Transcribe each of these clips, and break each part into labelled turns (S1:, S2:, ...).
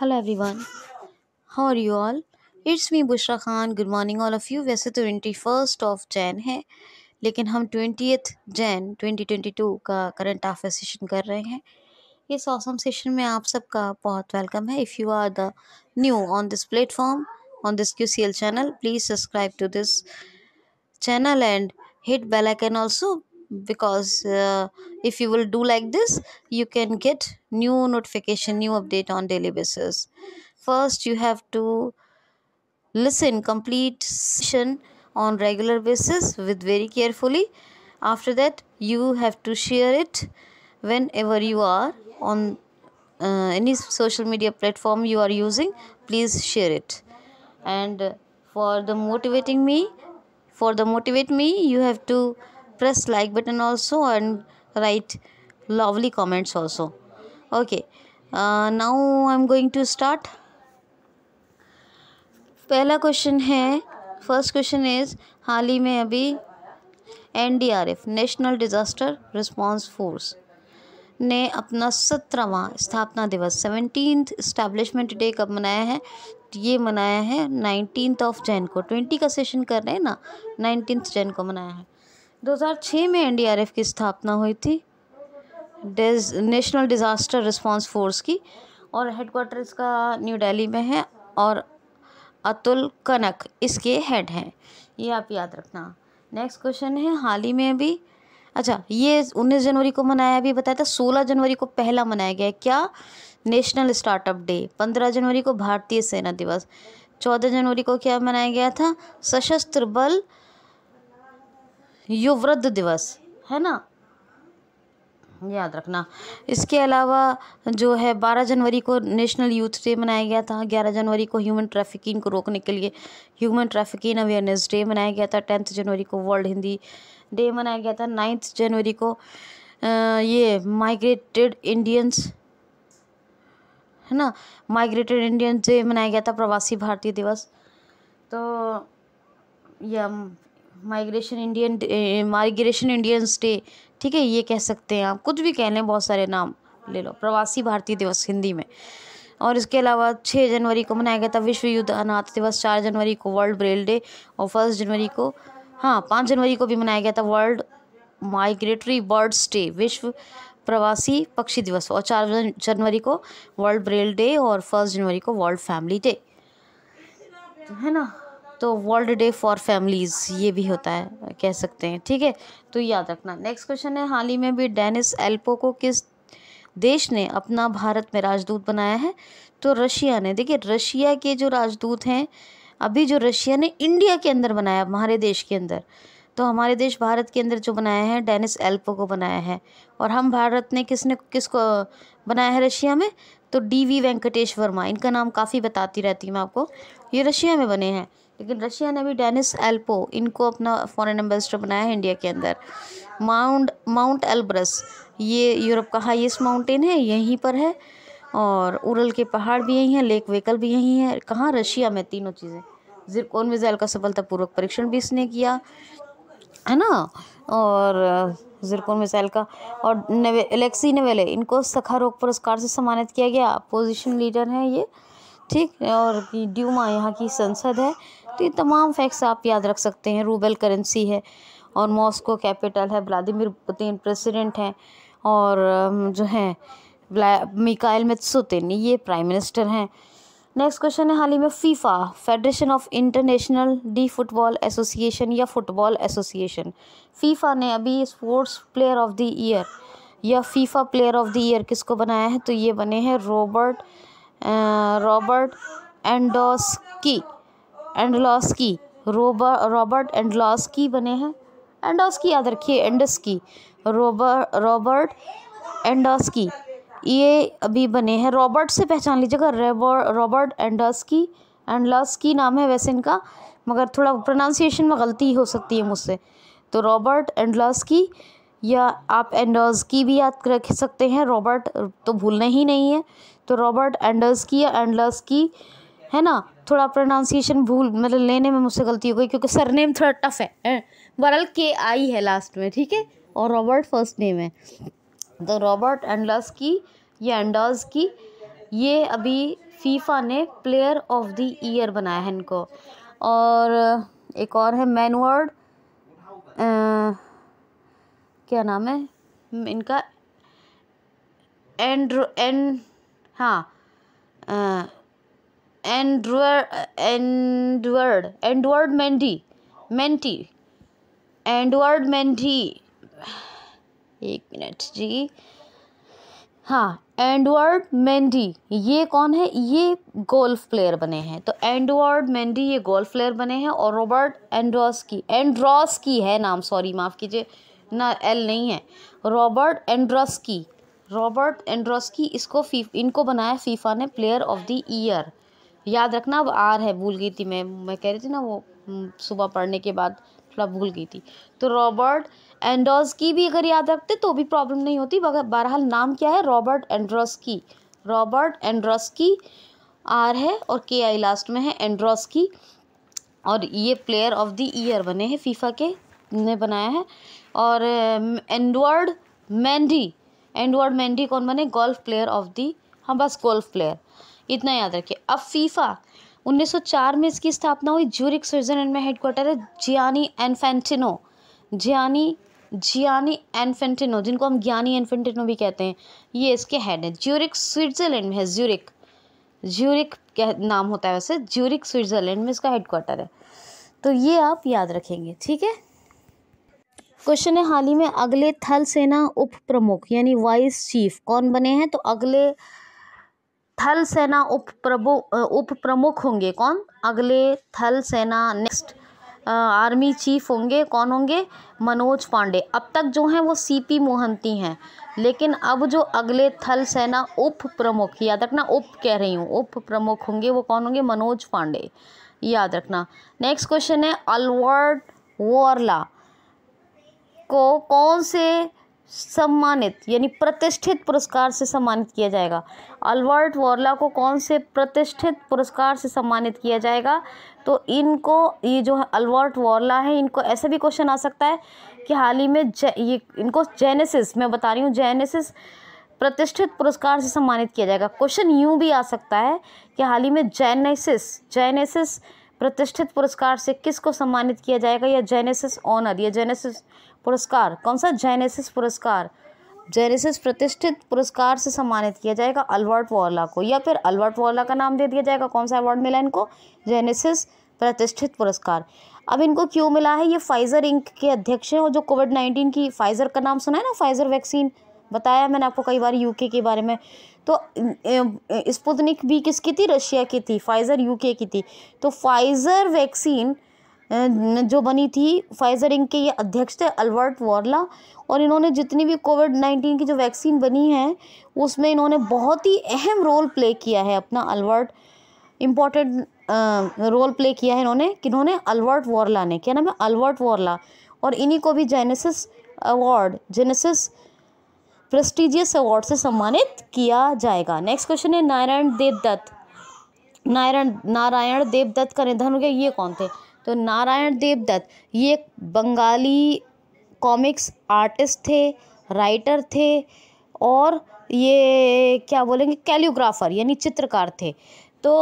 S1: hello everyone how are you all it's me Bushra Khan good morning all of you वैसे तो twenty first of Jan है लेकिन हम twenty Jan twenty twenty two का current of session कर रहे हैं इस ऑसम सेशन में आप सबका बहुत वेलकम है if you are the new on this platform on this Q C L channel please subscribe to this channel and hit bell icon also because uh, if you will do like this you can get new notification new update on daily basis first you have to listen complete session on regular basis with very carefully after that you have to share it whenever you are on uh, any social media platform you are using please share it and for the motivating me for the motivate me you have to press like button also and write lovely comments also okay uh, now i'm going to start पहला question है first question is हाल ही में अभी NDRF national disaster response force ने अपना सत्रहवा स्थापना दिवस सेवनटीन इस्टेब्लिशमेंट डे कब मनाया है ये मनाया है नाइनटीन ऑफ जैन को ट्वेंटी का सेशन कर रहे हैं ना नाइनटीन जैन को मनाया है 2006 में एनडीआरएफ की स्थापना हुई थी नेशनल डिज़ास्टर रिस्पांस फोर्स की और हेडक्वार्टर इसका न्यू दिल्ली में है और अतुल कनक इसके हेड हैं ये आप याद रखना नेक्स्ट क्वेश्चन है हाल ही में भी अच्छा ये 19 जनवरी को मनाया अभी बताया था 16 जनवरी को पहला मनाया गया क्या नेशनल स्टार्टअप डे 15 जनवरी को भारतीय सेना दिवस 14 जनवरी को क्या मनाया गया था सशस्त्र बल युवृद्ध दिवस है ना याद रखना इसके अलावा जो है 12 जनवरी को नेशनल यूथ डे मनाया गया था 11 जनवरी को ह्यूमन ट्रैफिकिंग को रोकने के लिए ह्यूमन ट्रैफिकिंग अवेयरनेस डे मनाया गया था टेंथ जनवरी को वर्ल्ड हिंदी डे मनाया गया था नाइन्थ जनवरी को आ, ये माइग्रेटेड इंडियंस है ना माइग्रेटेड इंडियंस डे मनाया गया था प्रवासी भारतीय दिवस तो यह migration Indian migration Indians day ठीक है ये कह सकते हैं आप कुछ भी कह लें बहुत सारे नाम ले लो प्रवासी भारतीय दिवस हिंदी में और इसके अलावा छः जनवरी को मनाया गया था विश्व युद्ध अनाथ दिवस चार जनवरी को वर्ल्ड ब्रेल डे और फर्स्ट जनवरी को हाँ पाँच जनवरी को भी मनाया गया था वर्ल्ड माइग्रेटरी बर्ड्स डे विश्व प्रवासी पक्षी दिवस और चार जनवरी को वर्ल्ड ब्रेल डे और फर्स्ट जनवरी को वर्ल्ड फैमिली डे तो है ना तो वर्ल्ड डे फॉर फैमिलीज़ ये भी होता है कह सकते हैं ठीक है तो याद रखना नेक्स्ट क्वेश्चन है हाल ही में भी डेनिस एल्पो को किस देश ने अपना भारत में राजदूत बनाया है तो रशिया ने देखिए रशिया के जो राजदूत हैं अभी जो रशिया ने इंडिया के अंदर बनाया हमारे देश के अंदर तो हमारे देश भारत के अंदर जो बनाया है डेनिस एल्पो को बनाया है और हम भारत ने किसने किसको बनाया है रशिया में तो डी वी वेंकटेश वर्मा इनका नाम काफ़ी बताती रहती हूँ मैं आपको ये रशिया में बने हैं लेकिन रशिया ने भी डेनिस एल्पो इनको अपना फॉरेन एम्बेसडर बनाया है इंडिया के अंदर माउंट माउंट एल्ब्रस ये यूरोप का हाईएस्ट माउंटेन है यहीं पर है और उरल के पहाड़ भी यहीं हैं लेक वेकल भी यहीं है कहाँ रशिया में तीनों चीज़ें जिरकोन मिज़ाइल का सफलतापूर्वक परीक्षण भी इसने किया है ना और जिरकोन मिसाइल का और नवे एलेक्सी नेवेले इनको सखा रोग पुरस्कार से सम्मानित किया गया अपोजिशन लीडर हैं ये ठीक और ड्यूमा यहाँ की संसद है तो ये तमाम फैक्ट्स आप याद रख सकते हैं रूबल करेंसी है और मॉस्को कैपिटल है व्लादिमिर पुतिन प्रेसिडेंट हैं और जो है मिकाइल मित्सुतिन ये प्राइम मिनिस्टर हैं नेक्स्ट क्वेश्चन है हाल ही में FIFA federation of international de football association या फुटबॉल एसोसिएशन फीफा ने अभी sports player of the year या FIFA player of the year किसको बनाया है तो ये बने हैं Robert Robert Lewandowski Lewandowski Robert Lewandowski बने हैं एंडोस्की याद रखिए एंडस्की रॉबर्ट एंडोस्की ये अभी बने हैं रॉबर्ट से पहचान लीजिएगा रॉबर्ट एंडस्की एंडलॉस्की नाम है वैसे इनका मगर थोड़ा प्रोनाउंसिएशन में गलती हो सकती है मुझसे तो रॉबर्ट एंडलॉस्की या आप एंडोस्की भी याद रख सकते हैं रॉबर्ट तो भूलना ही नहीं है तो रॉबर्ट की या एंडलॉस्की है ना थोड़ा प्रोनाउंसिएशन भूल मतलब लेने में मुझसे गलती हो गई क्योंकि सरनेम थोड़ा टफ है बरल के आई है लास्ट में ठीक है और रॉबर्ट फर्स्ट नेम है तो रॉबर्ट एंडलस की या एंडर्स की ये अभी फीफा ने प्लेयर ऑफ द ईयर बनाया है इनको और एक और है मैनवर्ड क्या नाम है इनका एंड्रो एंड हाँ Edouard Edouard Mendy Mendy Edouard Mendy एक मिनट जी हाँ एंडवर्ड मेंडी ये कौन है ये गोल्फ प्लेयर बने हैं तो एंडवर्ड मेंडी ये गोल्फ प्लेयर बने हैं और रॉबर्ट एंड्रॉस्की एंड्रॉस्की है नाम सॉरी माफ़ कीजिए ना एल नहीं है रॉबर्ट एंड्रॉस्की रॉबर्ट एंड्रॉस्की इसको फी इनको बनाया फीफा ने प्लेयर ऑफ द ईयर याद रखना अब आर है भूल गई थी मैं मैं कह रही थी ना वो सुबह पढ़ने के बाद थोड़ा भूल गई थी तो रॉबर्ट एंड्रॉस की भी अगर याद रखते तो भी प्रॉब्लम नहीं होती बहरहाल नाम क्या है रॉबर्ट एंड्रॉस की रॉबर्ट एंड्रॉस की आर है और के आई लास्ट में है एंड्रॉस की और ये प्लेयर ऑफ द ईयर बने हैं फीफा के ने बनाया है और एंडवर्ड मैंडी एंडवर्ड मैंडी कौन बने गोल्फ प्लेयर ऑफ दी हाँ बस गोल्फ प्लेयर इतना याद रखिए अब फीफा 1904 में इसकी स्थापना हुई ज्यूरिक स्विट्जरलैंड में हेडक्वार्टर है जियानी एनफेंटिनो जियानी जियानी एनफेंटिनो जिनको हम ज्ञानी एनफेंटिनो भी कहते हैं ये इसके हेड है ज्यूरिक स्विट्जरलैंड में है ज्यूरिक ज्यूरिक नाम होता है वैसे ज्यूरिक स्विट्जरलैंड में इसका हेडक्वार्टर है तो ये आप याद रखेंगे ठीक है क्वेश्चन है हाल ही में अगले थल सेना उप प्रमुख यानी वाइस चीफ कौन बने हैं तो अगले थल सेना उप प्रभु उप प्रमुख होंगे कौन अगले थल सेना नेक्स्ट आर्मी चीफ होंगे कौन होंगे मनोज पांडे अब तक जो हैं वो सीपी मोहंती हैं लेकिन अब जो अगले थल सेना उप प्रमुख याद रखना उप कह रही हूँ उप प्रमुख होंगे वो कौन होंगे मनोज पांडे याद रखना नेक्स्ट क्वेश्चन है अलवर्ड वोरला को कौन से सम्मानित यानी प्रतिष्ठित पुरस्कार से सम्मानित किया जाएगा अल्बर्ट वॉर्ला को कौन से प्रतिष्ठित पुरस्कार से सम्मानित किया जाएगा तो इनको ये जो अल्बर्ट वॉर्ला है इनको ऐसे भी क्वेश्चन आ सकता है कि हाल ही में ये इनको जेनेसिस मैं बता रही हूँ जेनेसिस प्रतिष्ठित पुरस्कार से सम्मानित किया जाएगा क्वेश्चन यूँ भी आ सकता है कि हाल ही में जेनेसिस जेनेसिस प्रतिष्ठित पुरस्कार से किस को सम्मानित किया जाएगा या जेनेसिस ऑनर या जेनेसिस पुरस्कार कौन सा जेनेसिस पुरस्कार जेनेसिस प्रतिष्ठित पुरस्कार से सम्मानित किया जाएगा अल्बर्ट वॉला को या फिर अल्बर्ट वॉला का नाम दे दिया जाएगा कौन सा अवार्ड मिला इनको जेनेसिस प्रतिष्ठित पुरस्कार अब इनको क्यों मिला है ये फाइजर इंक के अध्यक्ष हैं और जो कोविड नाइन्टीन की फाइजर का नाम सुना है ना फाइजर वैक्सीन बताया मैंने आपको कई बार यूके के बारे में तो स्पुतनिक भी किसकी थी रशिया की थी फाइज़र यूके की थी तो फाइज़र वैक्सीन जो बनी थी फाइजर इंक के ये अध्यक्ष थे अल्बर्ट वॉर्ला और इन्होंने जितनी भी कोविड नाइन्टीन की जो वैक्सीन बनी है उसमें इन्होंने बहुत ही अहम रोल प्ले किया है अपना अल्बर्ट इम्पॉर्टेंट रोल प्ले किया है इन्होंने कि इन्होंने अल्बर्ट वॉर्ला ने क्या नाम है अल्बर्ट वॉर्ला और इन्हीं को भी Genesis award Genesis prestigious award से सम्मानित किया जाएगा नेक्स्ट क्वेश्चन है नारायण देवदत्त नारायण नारायण देवदत्त का निधन हो गया ये कौन थे तो नारायण देवदत्त ये बंगाली कॉमिक्स आर्टिस्ट थे राइटर थे और ये क्या बोलेंगे कैलियोग्राफर यानी चित्रकार थे तो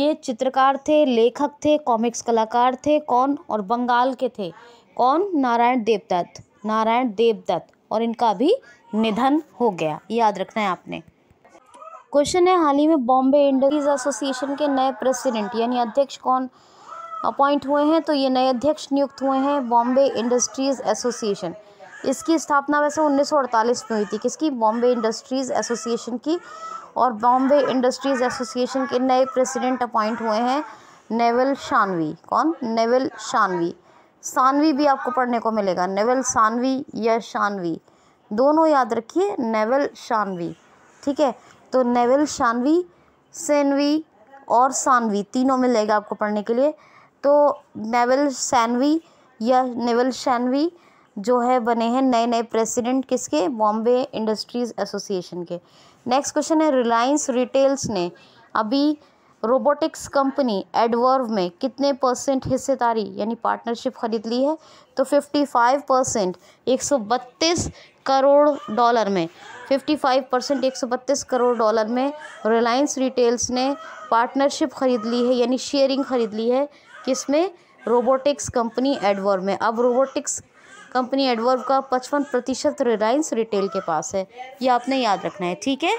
S1: ये चित्रकार थे लेखक थे कॉमिक्स कलाकार थे कौन और बंगाल के थे कौन नारायण देवदत्त नारायण देवदत्त और इनका भी निधन हो गया याद रखना है आपने क्वेश्चन है हाल ही में बॉम्बे इंडस्ट्रीज एसोसिएशन के नए प्रेसिडेंट यानी अध्यक्ष कौन अपॉइंट हुए हैं तो ये नए अध्यक्ष नियुक्त हुए हैं बॉम्बे इंडस्ट्रीज एसोसिएशन इसकी स्थापना वैसे 1948 में हुई थी किसकी बॉम्बे इंडस्ट्रीज़ एसोसिएशन की और बॉम्बे इंडस्ट्रीज़ एसोसिएशन के नए प्रेसिडेंट अपॉइंट हुए हैं नेवल शानवी कौन नेवल शानवी सानवी भी आपको पढ़ने को मिलेगा नेवल सानवी या शानवी दोनों याद रखिए नेवल शानवी ठीक है तो नेवल शानवी सेनवी और सानवी तीनों मिलेगा आपको पढ़ने के लिए तो नेवल सैनवी या नेवल शानवी जो है बने हैं नए नए प्रेसिडेंट किसके बॉम्बे इंडस्ट्रीज एसोसिएशन के नेक्स्ट क्वेश्चन है रिलायंस रिटेल्स ने अभी रोबोटिक्स कंपनी एडवर्व में कितने परसेंट हिस्सेदारी यानी पार्टनरशिप खरीद ली है तो फिफ्टी फाइव परसेंट एक सौ बत्तीस करोड़ डॉलर में 55 परसेंट एक करोड़ डॉलर में रिलायंस रिटेल्स ने पार्टनरशिप ख़रीद ली है यानी शेयरिंग ख़रीद ली है किसमें रोबोटिक्स कंपनी एडवर्व में अब रोबोटिक्स कंपनी एडवर्व का पचपन प्रतिशत रिलायंस रिटेल के पास है ये आपने याद रखना है ठीक है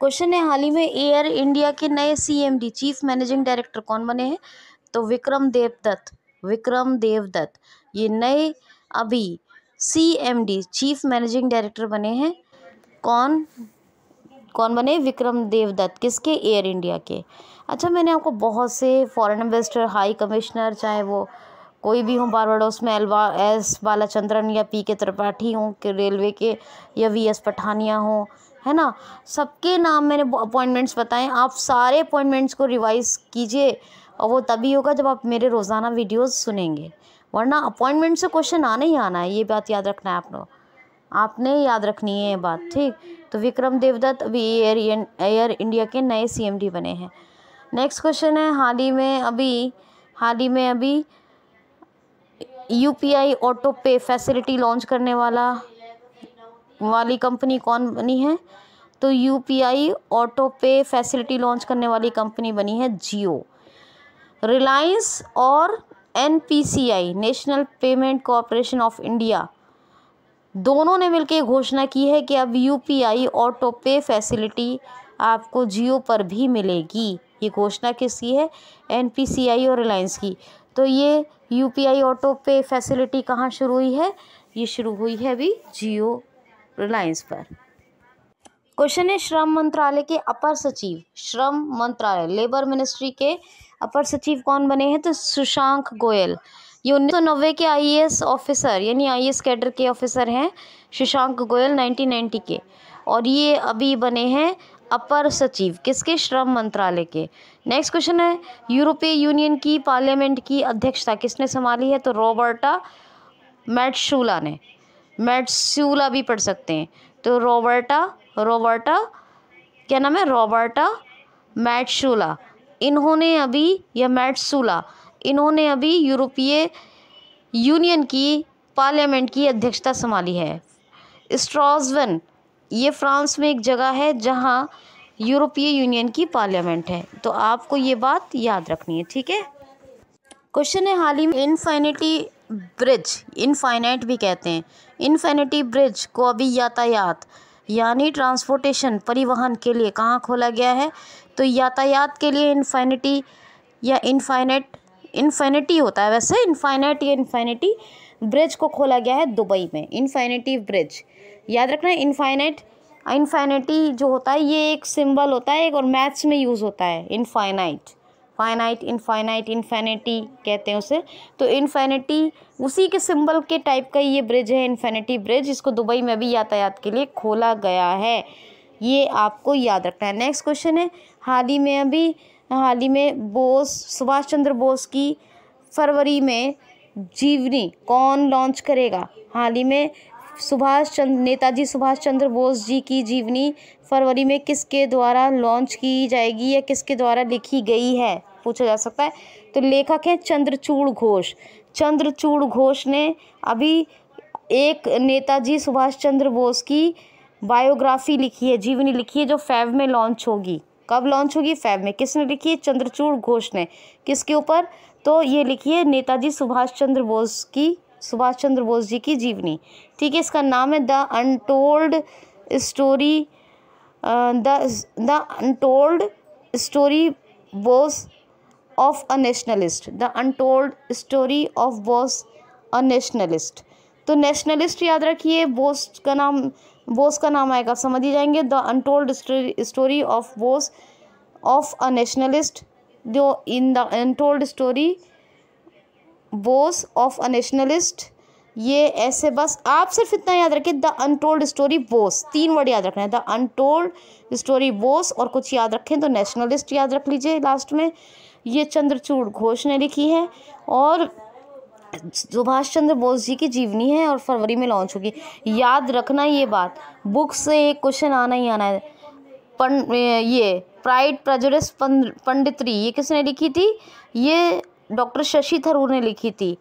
S1: क्वेश्चन है हाल ही में एयर इंडिया के नए सी चीफ मैनेजिंग डायरेक्टर कौन बने हैं तो विक्रम देवदत्त विक्रम देवदत्त ये नए अभी C M D chief managing director बने हैं कौन कौन बने विक्रम देवदत्त किसके एयर इंडिया के अच्छा मैंने आपको बहुत से फॉरेन एम्बेसडर हाई कमिश्नर चाहे वो कोई भी हों बारबाडोस में एलवा एस बालाचंद्रन या पी के त्रिपाठी हों के रेलवे के या वी एस पठानिया हों है ना सबके नाम मैंने अपॉइंटमेंट्स बताएं आप सारे अपॉइंटमेंट्स को रिवाइज कीजिए और वो तभी होगा जब आप मेरे रोज़ाना वीडियोस सुनेंगे वरना अपॉइंटमेंट से क्वेश्चन आना ही आना है ये बात याद रखना है आप लोग आपने याद रखनी है ये बात ठीक तो विक्रम देवदत्त अभी एयर एयर इंडिया के नए सीएमडी बने हैं नेक्स्ट क्वेश्चन है हाल ही में अभी हाल ही में अभी UPI auto pay facility launch करने वाला वाली कंपनी कौन बनी है तो U auto pay facility launch करने वाली कंपनी बनी है जियो रिलायंस और N national payment corporation of India दोनों ने मिलकर घोषणा की है कि अब यूपीआई ऑटो पे फैसिलिटी आपको जियो पर भी मिलेगी ये घोषणा किसकी है एन और रिलायंस की तो ये U P I auto pay facility कहाँ शुरू हुई है ये शुरू हुई है अभी जियो रिलायंस पर क्वेश्चन है श्रम मंत्रालय के अपर सचिव श्रम मंत्रालय लेबर मिनिस्ट्री के अपर सचिव कौन बने हैं तो सुशांक गोयल ये उन्नीस सौ नब्बे के आईएएस ऑफिसर यानी आईएएस कैडर के ऑफिसर हैं सुशांक गोयल 1990 के और ये अभी बने हैं अपर सचिव किसके श्रम मंत्रालय के नेक्स्ट क्वेश्चन है यूरोपीय यूनियन की पार्लियामेंट की अध्यक्षता किसने संभाली है तो रॉबर्टा मैटशूला ने मेट्सूला भी पढ़ सकते हैं तो रोबर्टा रोबर्टा क्या नाम है रोबर्टा मैटसूला इन्होंने अभी या मैटसूला इन्होंने अभी यूरोपीय यूनियन की पार्लियामेंट की अध्यक्षता संभाली है स्ट्रॉसवन ये फ्रांस में एक जगह है जहाँ यूरोपीय यूनियन की पार्लियामेंट है तो आपको ये बात याद रखनी है ठीक है क्वेश्चन है हाल ही में इनफाइनिटी ब्रिज इनफाइनाइट भी कहते हैं इन्फिनिटी ब्रिज को अभी यातायात यानी ट्रांसपोर्टेशन परिवहन के लिए कहाँ खोला गया है तो यातायात के लिए इन्फिनिटी या इन्फाइनेट इन्फिनिटी होता है वैसे इन्फाइनाइट या इन्फाइनिटी ब्रिज को खोला गया है दुबई में इन्फाइनिटी ब्रिज याद रखना इन्फाइनाइट इन्फाइनिटी जो होता है ये एक सिंबल होता है एक और मैथ्स में यूज़ होता है इन्फाइनाइट फाइनाइट इनफाइनाइट इन्फेनिटी कहते हैं उसे तो इन्फेनिटी उसी के सिंबल के टाइप का ये ब्रिज है इन्फेनिटी ब्रिज इसको दुबई में भी यातायात के लिए खोला गया है ये आपको याद रखना है नेक्स्ट क्वेश्चन है हाल ही में अभी हाल ही में बोस सुभाष चंद्र बोस की फरवरी में जीवनी कौन लॉन्च करेगा हाल ही में सुभाष चंद्र नेताजी सुभाष चंद्र बोस जी की जीवनी फरवरी में किसके द्वारा लॉन्च की जाएगी या किसके द्वारा लिखी गई है पूछा जा सकता है तो लेखक हैं चंद्रचूड़ घोष चंद्रचूड़ घोष ने अभी एक नेताजी सुभाष चंद्र बोस की बायोग्राफी लिखी है जीवनी लिखी है जो फैब में लॉन्च होगी कब लॉन्च होगी फैब में किसने लिखी है चंद्रचूड़ घोष ने किसके ऊपर तो ये लिखी है नेताजी सुभाष चंद्र बोस की सुभाष चंद्र बोस जी की जीवनी ठीक है इसका नाम है the untold story the untold story Bose of a nationalist the untold story of Bose a nationalist तो नेशनलिस्ट याद रखिए बोस का नाम बोस का नाम आएगा समझ ही जाएंगे the untold story of Bose of a nationalist जो in the untold story Bose of a nationalist ये ऐसे बस आप सिर्फ इतना याद रखिए द अनटोल्ड स्टोरी बोस तीन वर्ड याद रखना है द अनटोल्ड स्टोरी बोस और कुछ याद रखें तो नेशनलिस्ट याद रख लीजिए लास्ट में ये चंद्रचूड़ घोष ने लिखी है और सुभाष चंद्र बोस जी की जीवनी है और फरवरी में लॉन्च होगी याद रखना ये बात बुक से एक क्वेश्चन आना ही आना है पंड ये प्राइड प्रजुरिस पंडित्री ये किसने लिखी थी ये डॉक्टर शशि थरूर ने लिखी थी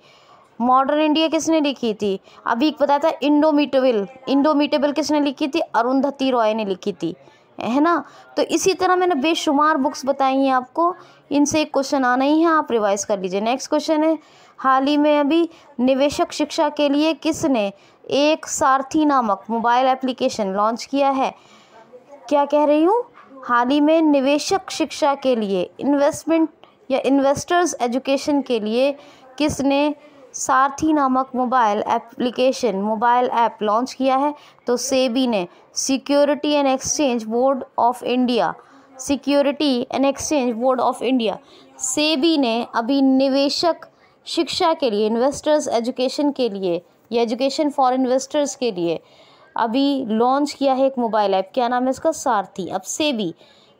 S1: मॉडर्न इंडिया किसने लिखी थी अभी एक बताया था इंडोमीटेबल इंडोमीटेबल किसने लिखी थी अरुंधति रॉय ने लिखी थी है ना तो इसी तरह मैंने बेशुमार बुक्स बताई हैं आपको इनसे एक क्वेश्चन आना ही है आप रिवाइज कर लीजिए नेक्स्ट क्वेश्चन है हाल ही में अभी निवेशक शिक्षा के लिए किसने एक सारथी नामक मोबाइल एप्लीकेशन लॉन्च किया है क्या कह रही हूँ हाल ही में निवेशक शिक्षा के लिए इन्वेस्टमेंट या इन्वेस्टर्स एजुकेशन के लिए किसने सारथी नामक mobile application mobile app launch किया है तो सेबी ने security and exchange board of India security and exchange board of India SEBI ने अभी निवेशक शिक्षा के लिए इन्वेस्टर्स एजुकेशन के लिए या एजुकेशन फॉर इन्वेस्टर्स के लिए अभी लॉन्च किया है एक मोबाइल ऐप क्या नाम है इसका सारथी अब SEBI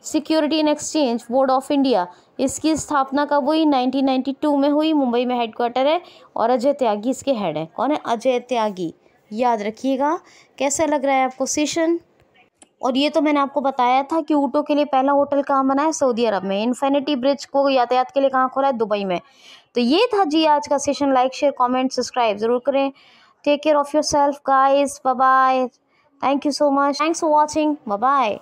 S1: security and exchange board of India इसकी स्थापना कब हुई 1992 में हुई मुंबई में हेडक्वार्टर है और अजय त्यागी इसके हेड हैं कौन है अजय त्यागी याद रखिएगा कैसा लग रहा है आपको सेशन और ये तो मैंने आपको बताया था कि ऊँटों के लिए पहला होटल कहाँ बना है सऊदी अरब में इन्फेनिटी ब्रिज को यातायात के लिए कहाँ खोला है दुबई में तो ये था जी आज का session like share comment subscribe ज़रूर करें take care of your self guys bye thank you so much thanks for watching bye